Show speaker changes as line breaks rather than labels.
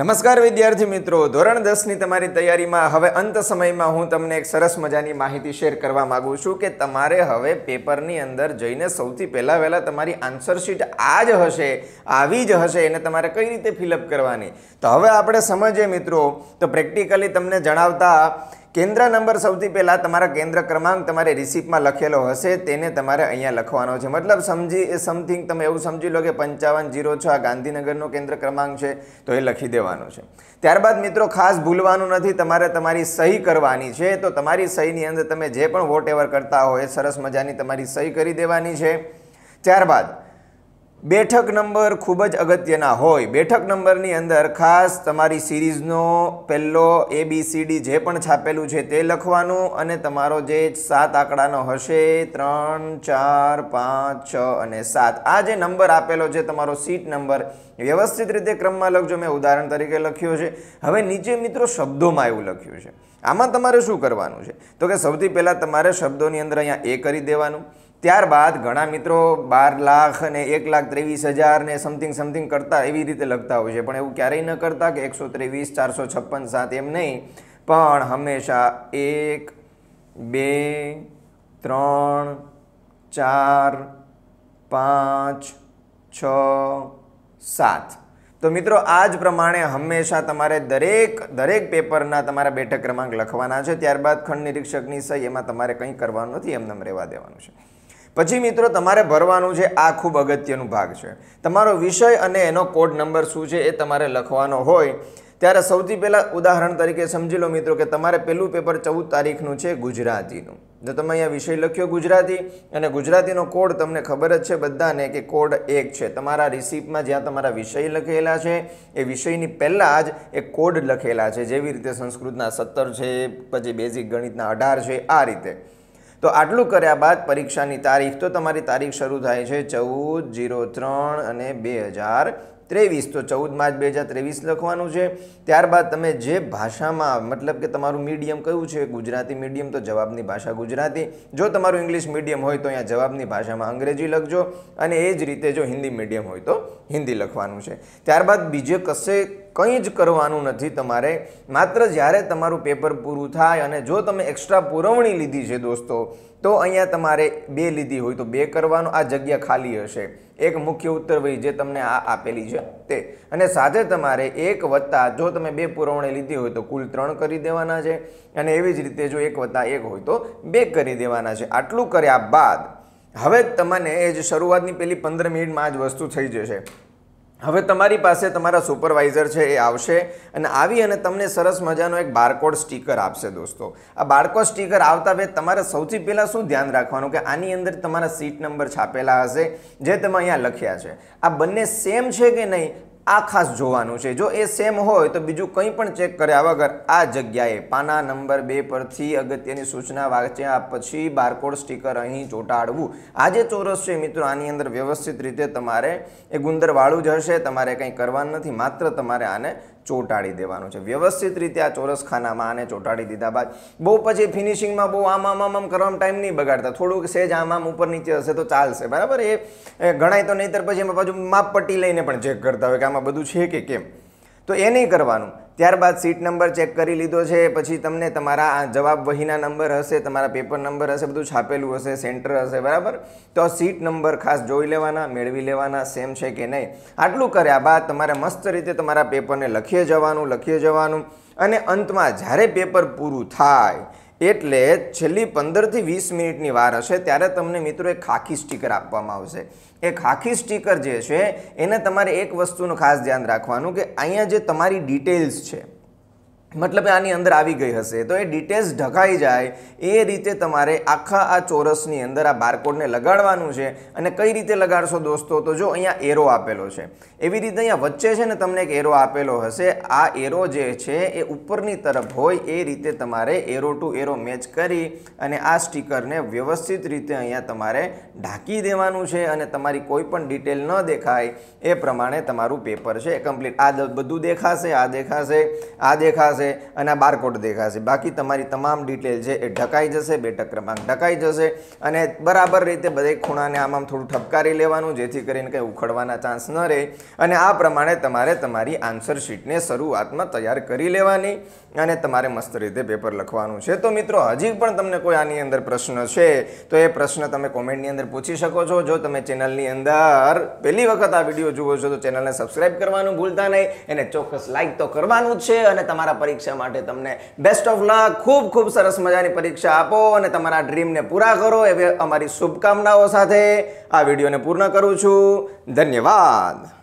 નમસ્કાર વિદ્યાર્થી મિત્રો ધોરણ દસની તમારી તૈયારીમાં હવે અંત સમયમાં હું તમને એક સરસ મજાની માહિતી શેર કરવા માગું છું કે તમારે હવે પેપરની અંદર જઈને સૌથી પહેલાં વહેલાં તમારી આન્સર શીટ આ જ હશે આવી જ હશે એને તમારે કઈ રીતે ફિલઅપ કરવાની તો હવે આપણે સમજીએ મિત્રો તો પ્રેક્ટિકલી તમને જણાવતા કેન્દ્ર નંબર સૌથી પહેલાં તમારા કેન્દ્ર ક્રમાંક તમારે રિસિપ્ટમાં લખેલો હશે તેને તમારે અહીંયા લખવાનો છે મતલબ સમજી સમથિંગ તમે એવું સમજી લો કે પંચાવન જીરો છ આ ગાંધીનગરનો કેન્દ્ર ક્રમાંક છે તો એ લખી દેવાનો છે ત્યારબાદ મિત્રો ખાસ ભૂલવાનું નથી તમારે તમારી સહી કરવાની છે તો તમારી સહીની અંદર તમે જે પણ વોટ એવર કરતા હોય સરસ મજાની તમારી સહી કરી દેવાની છે ત્યારબાદ બેઠક નંબર ખૂબ જ અગત્યના હોય બેઠક નંબરની અંદર ખાસ તમારી સિરીઝનો પહેલો એ બી સી ડી જે પણ છાપેલું છે તે લખવાનું અને તમારો જે સાત આંકડાનો હશે ત્રણ ચાર પાંચ છ અને સાત આ જે નંબર આપેલો છે તમારો સીટ નંબર વ્યવસ્થિત રીતે ક્રમમાં લખજો મેં ઉદાહરણ તરીકે લખ્યો છે હવે નીચે મિત્રો શબ્દોમાં એવું લખ્યું છે આમાં તમારે શું કરવાનું છે તો કે સૌથી પહેલાં તમારે શબ્દોની અંદર અહીંયા એ કરી દેવાનું ત્યારબાદ ઘણા મિત્રો બાર લાખ અને એક લાખ ત્રેવીસ હજાર ને સમથિંગ સમથિંગ કરતા એવી રીતે લખતા હોય છે પણ એવું ક્યારેય ન કરતા કે એકસો ત્રેવીસ ચારસો છપ્પન સાત એમ નહીં પણ હંમેશા એક બે ત્રણ ચાર પાંચ છ સાત તો મિત્રો આ જ પ્રમાણે હંમેશા તમારે દરેક દરેક પેપરના તમારા બેઠક ક્રમાંક લખવાના છે ત્યારબાદ ખંડ નિરીક્ષકની સહી એમાં તમારે કંઈ કરવાનું નથી એમને રહેવા દેવાનું છે પછી મિત્રો તમારે ભરવાનું છે આ ખૂબ અગત્યનું ભાગ છે તમારો વિષય અને એનો કોડ નંબર શું છે એ તમારે લખવાનો હોય ત્યારે સૌથી પહેલાં ઉદાહરણ તરીકે સમજી લો મિત્રો કે તમારે પહેલું પેપર ચૌદ તારીખનું છે ગુજરાતીનું જો તમે અહીંયા વિષય લખ્યો ગુજરાતી અને ગુજરાતીનો કોડ તમને ખબર જ છે બધાને કે કોડ એક છે તમારા રિસિપ્ટમાં જ્યાં તમારા વિષય લખેલા છે એ વિષયની પહેલાં જ એ કોડ લખેલા છે જેવી રીતે સંસ્કૃતના સત્તર છે પછી બેઝિક ગણિતના અઢાર છે આ રીતે તો આટલું કર્યા બાદ પરીક્ષાની તારીખ તો તમારી તારીખ શરૂ થાય છે ચૌદ જીરો ત્રણ અને બે હજાર ત્રેવીસ તો ચૌદ માર્ચ બે હજાર ત્રેવીસ લખવાનું છે ત્યારબાદ તમે જે ભાષામાં મતલબ કે તમારું મીડિયમ કયું છે ગુજરાતી મીડિયમ તો જવાબની ભાષા ગુજરાતી જો તમારું ઇંગ્લિશ મીડિયમ હોય તો અહીંયા જવાબની ભાષામાં અંગ્રેજી લખજો અને એ જ રીતે જો હિન્દી મીડિયમ હોય તો હિન્દી લખવાનું છે ત્યારબાદ બીજે કશે કંઈ જ કરવાનું નથી તમારે માત્ર જ્યારે તમારું પેપર પૂરું થાય અને જો તમે એક્સ્ટ્રા પુરવણી લીધી છે દોસ્તો તો અહીંયા તમારે બે લીધી હોય તો બે કરવાનું આ જગ્યા ખાલી હશે એક મુખ્ય ઉત્તર ઉત્તરવહી જે તમને આ આપેલી છે તે અને સાથે તમારે એક વત્તા જો તમે બે પુરવણી લીધી હોય તો કુલ ત્રણ કરી દેવાના છે અને એવી જ રીતે જો એક વત્તા એક હોય તો બે કરી દેવાના છે આટલું કર્યા બાદ હવે તમને એ જ શરૂઆતની પેલી પંદર મિનિટમાં જ વસ્તુ થઈ જશે હવે તમારી પાસે તમારા સુપરવાઇઝર છે એ આવશે અને આવી અને તમને સરસ મજાનો એક બારકોડ સ્ટીકર આપશે દોસ્તો આ બારકોડ સ્ટીકર આવતા વેત તમારે સૌથી પહેલાં શું ધ્યાન રાખવાનું કે આની અંદર તમારા સીટ નંબર છાપેલા હશે જે તમે અહીંયા લખ્યા છે આ બંને સેમ છે કે નહીં આ ખાસ જોવાનું છે જો એ સેમ હોય તો બીજું કંઈ પણ ચેક કર્યા વગર આ જગ્યાએ પાના નંબર બે પરથી અગત્યની સૂચના વાંચ્યા પછી બારકોડ સ્ટીકર અહીં ચોંટાડવું આ જે ચોરસ છે મિત્રો આની અંદર વ્યવસ્થિત રીતે તમારે એ ગુંદરવાળું જ હશે તમારે કંઈ કરવાનું નથી માત્ર તમારે આને ચોંટાડી દેવાનું છે વ્યવસ્થિત રીતે આ ચોરસ ખાનામાં આને ચોંટાડી દીધા બાદ બહુ પછી ફિનિશિંગમાં બહુ આમ આમ આમ કરવામાં ટાઈમ નહીં બગાડતા થોડુંક સેજ આમ આમ ઉપર નીચે હશે તો ચાલશે બરાબર એ ગણાય તો નહીંતર પછી એમાં પાછું માપપટ્ટી લઈને પણ ચેક કરતા હોય કે આમાં બધું છે કે કેમ તો એ નહીં કરવાનું ત્યારબાદ સીટ નંબર ચેક કરી લીધો છે પછી તમને તમારા જવાબ વહીના નંબર હશે તમારા પેપર નંબર હશે બધું છાપેલું હશે સેન્ટર હશે બરાબર તો સીટ નંબર ખાસ જોઈ લેવાના મેળવી લેવાના સેમ છે કે નહીં આટલું કર્યા બાદ તમારે મસ્ત રીતે તમારા પેપરને લખીએ જવાનું લખીએ જવાનું અને અંતમાં જ્યારે પેપર પૂરું થાય એટલે છેલ્લી પંદરથી વીસ મિનિટની વાર હશે ત્યારે તમને મિત્રો એક ખાખી સ્ટીકર આપવામાં આવશે એ ખાખી સ્ટીકર જે છે એને તમારે એક વસ્તુનું ખાસ ધ્યાન રાખવાનું કે અહીંયા જે તમારી ડિટેલ્સ છે મતલબ આની અંદર આવી ગઈ હશે તો એ ડિટેલ્સ ઢકાઈ જાય એ રીતે તમારે આખા આ ચોરસની અંદર આ બારકોડને લગાડવાનું છે અને કઈ રીતે લગાડશો દોસ્તો તો જો અહીંયા એરો આપેલો છે એવી રીતે અહીંયા વચ્ચે છે ને તમને એક એરો આપેલો હશે આ એરો જે છે એ ઉપરની તરફ હોય એ રીતે તમારે એરો ટુ એરો મેચ કરી અને આ સ્ટીકરને વ્યવસ્થિત રીતે અહીંયા તમારે ઢાંકી દેવાનું છે અને તમારી કોઈ પણ ડિટેલ ન દેખાય એ પ્રમાણે તમારું પેપર છે કમ્પ્લીટ આ બધું દેખાશે આ દેખાશે આ દેખાશે દેખાશે અને આ બારકોડ દેખાશે બાકી તમારી તમામ ડિટેલ છે એ ઢકાઈ જશે બેઠક ક્રમાંક ઢકાઈ જશે અને બરાબર રીતે બધે ખૂણાને આમ આમ થોડું ઠપકારી લેવાનું જેથી કરીને કંઈ ઉખડવાના ચાન્સ ન રહે અને આ પ્રમાણે તમારે તમારી આન્સર શીટને શરૂઆતમાં તૈયાર કરી લેવાની અને તમારે મસ્ત રીતે પેપર લખવાનું છે તો મિત્રો હજી પણ તમને કોઈ આની અંદર પ્રશ્ન છે તો એ પ્રશ્ન તમે કોમેન્ટની અંદર પૂછી શકો છો જો તમે ચેનલની અંદર પહેલી વખત આ વિડીયો જુઓ છો તો ચેનલને સબસ્ક્રાઇબ કરવાનું ભૂલતા નહીં એને ચોક્કસ લાઇક તો કરવાનું જ છે અને તમારા પરિ પરીક્ષા માટે તમને બેસ્ટ ઓફ લક ખૂબ ખૂબ સરસ મજાની પરીક્ષા આપો અને તમારા ડ્રીમને પૂરા કરો એવી અમારી શુભકામનાઓ સાથે આ વિડીયોને પૂર્ણ કરું છું ધન્યવાદ